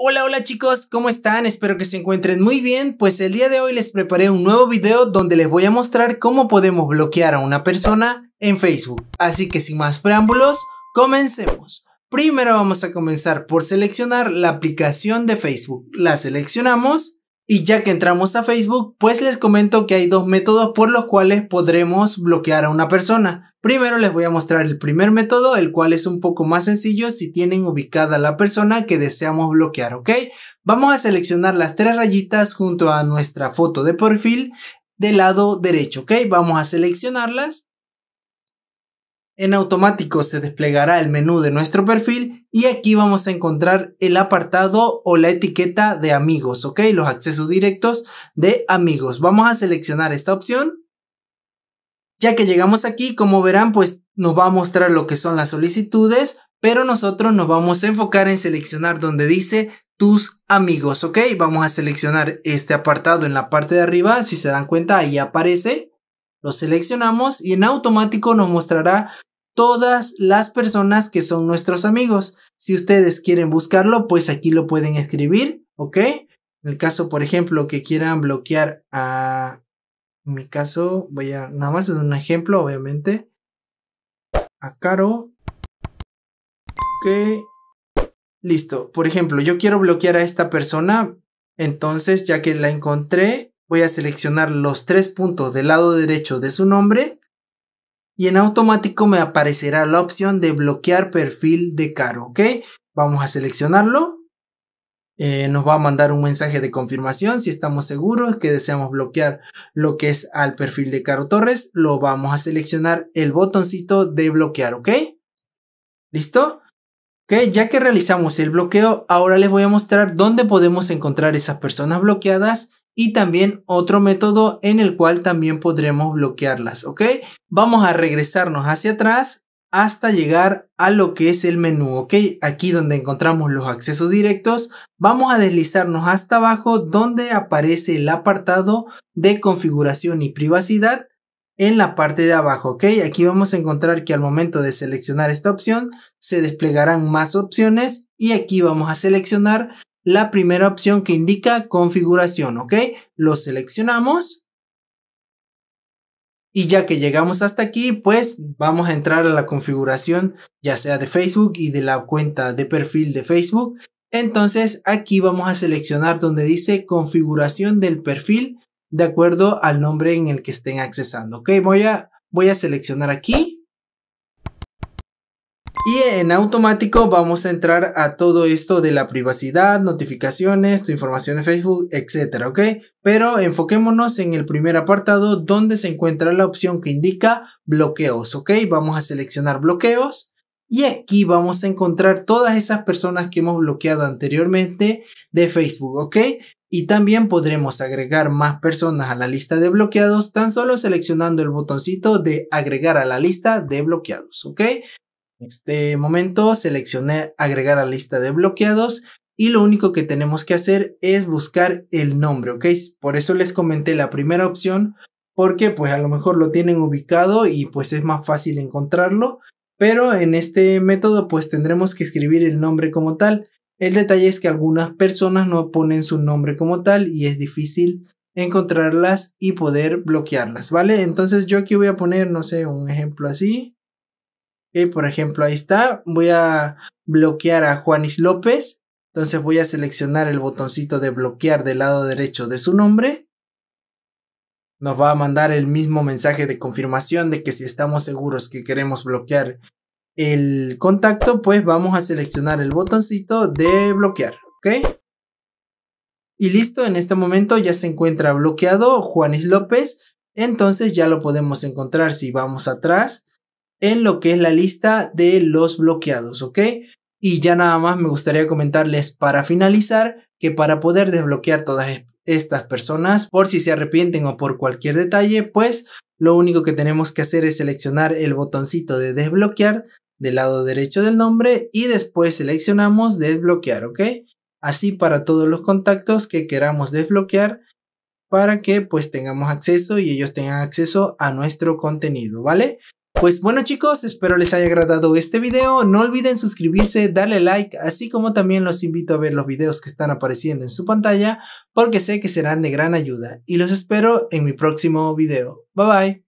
Hola, hola chicos, ¿cómo están? Espero que se encuentren muy bien, pues el día de hoy les preparé un nuevo video donde les voy a mostrar cómo podemos bloquear a una persona en Facebook. Así que sin más preámbulos, comencemos. Primero vamos a comenzar por seleccionar la aplicación de Facebook. La seleccionamos y ya que entramos a Facebook, pues les comento que hay dos métodos por los cuales podremos bloquear a una persona. Primero les voy a mostrar el primer método, el cual es un poco más sencillo si tienen ubicada la persona que deseamos bloquear, ¿ok? Vamos a seleccionar las tres rayitas junto a nuestra foto de perfil del lado derecho, ¿ok? Vamos a seleccionarlas en automático se desplegará el menú de nuestro perfil y aquí vamos a encontrar el apartado o la etiqueta de amigos, ¿ok? Los accesos directos de amigos. Vamos a seleccionar esta opción. Ya que llegamos aquí, como verán, pues nos va a mostrar lo que son las solicitudes, pero nosotros nos vamos a enfocar en seleccionar donde dice tus amigos, ¿ok? Vamos a seleccionar este apartado en la parte de arriba, si se dan cuenta, ahí aparece. Lo seleccionamos y en automático nos mostrará todas las personas que son nuestros amigos. Si ustedes quieren buscarlo, pues aquí lo pueden escribir, ¿ok? En el caso, por ejemplo, que quieran bloquear a... En mi caso, voy a... Nada más es un ejemplo, obviamente. A Caro. Ok. Listo. Por ejemplo, yo quiero bloquear a esta persona. Entonces, ya que la encontré, voy a seleccionar los tres puntos del lado derecho de su nombre y en automático me aparecerá la opción de bloquear perfil de caro, ¿ok? Vamos a seleccionarlo. Eh, nos va a mandar un mensaje de confirmación si estamos seguros que deseamos bloquear lo que es al perfil de Caro Torres. Lo vamos a seleccionar el botoncito de bloquear, ¿ok? ¿Listo? ¿ok? ya que realizamos el bloqueo, ahora les voy a mostrar dónde podemos encontrar esas personas bloqueadas y también otro método en el cual también podremos bloquearlas, ¿ok? Vamos a regresarnos hacia atrás hasta llegar a lo que es el menú, ¿ok? Aquí donde encontramos los accesos directos, vamos a deslizarnos hasta abajo donde aparece el apartado de configuración y privacidad en la parte de abajo, ¿ok? Aquí vamos a encontrar que al momento de seleccionar esta opción se desplegarán más opciones y aquí vamos a seleccionar la primera opción que indica configuración, ¿ok? Lo seleccionamos. Y ya que llegamos hasta aquí, pues vamos a entrar a la configuración, ya sea de Facebook y de la cuenta de perfil de Facebook. Entonces aquí vamos a seleccionar donde dice configuración del perfil de acuerdo al nombre en el que estén accesando. Ok, voy a, voy a seleccionar aquí y en automático vamos a entrar a todo esto de la privacidad, notificaciones, tu información de Facebook, etcétera, ¿ok? Pero enfoquémonos en el primer apartado donde se encuentra la opción que indica bloqueos, ¿ok? Vamos a seleccionar bloqueos. Y aquí vamos a encontrar todas esas personas que hemos bloqueado anteriormente de Facebook, ¿ok? Y también podremos agregar más personas a la lista de bloqueados tan solo seleccionando el botoncito de agregar a la lista de bloqueados, ¿ok? en este momento seleccioné agregar a lista de bloqueados y lo único que tenemos que hacer es buscar el nombre, ¿ok? Por eso les comenté la primera opción porque pues a lo mejor lo tienen ubicado y pues es más fácil encontrarlo, pero en este método pues tendremos que escribir el nombre como tal. El detalle es que algunas personas no ponen su nombre como tal y es difícil encontrarlas y poder bloquearlas, ¿vale? Entonces yo aquí voy a poner, no sé, un ejemplo así por ejemplo, ahí está. Voy a bloquear a Juanis López. Entonces voy a seleccionar el botoncito de bloquear del lado derecho de su nombre. Nos va a mandar el mismo mensaje de confirmación de que si estamos seguros que queremos bloquear el contacto, pues vamos a seleccionar el botoncito de bloquear, ¿ok? Y listo, en este momento ya se encuentra bloqueado Juanis López. Entonces ya lo podemos encontrar si vamos atrás en lo que es la lista de los bloqueados, ¿ok? Y ya nada más me gustaría comentarles para finalizar que para poder desbloquear todas estas personas, por si se arrepienten o por cualquier detalle, pues lo único que tenemos que hacer es seleccionar el botoncito de desbloquear del lado derecho del nombre y después seleccionamos desbloquear, ¿ok? Así para todos los contactos que queramos desbloquear para que pues tengamos acceso y ellos tengan acceso a nuestro contenido, ¿vale? Pues bueno chicos, espero les haya agradado este video, no olviden suscribirse, darle like, así como también los invito a ver los videos que están apareciendo en su pantalla, porque sé que serán de gran ayuda, y los espero en mi próximo video. Bye bye.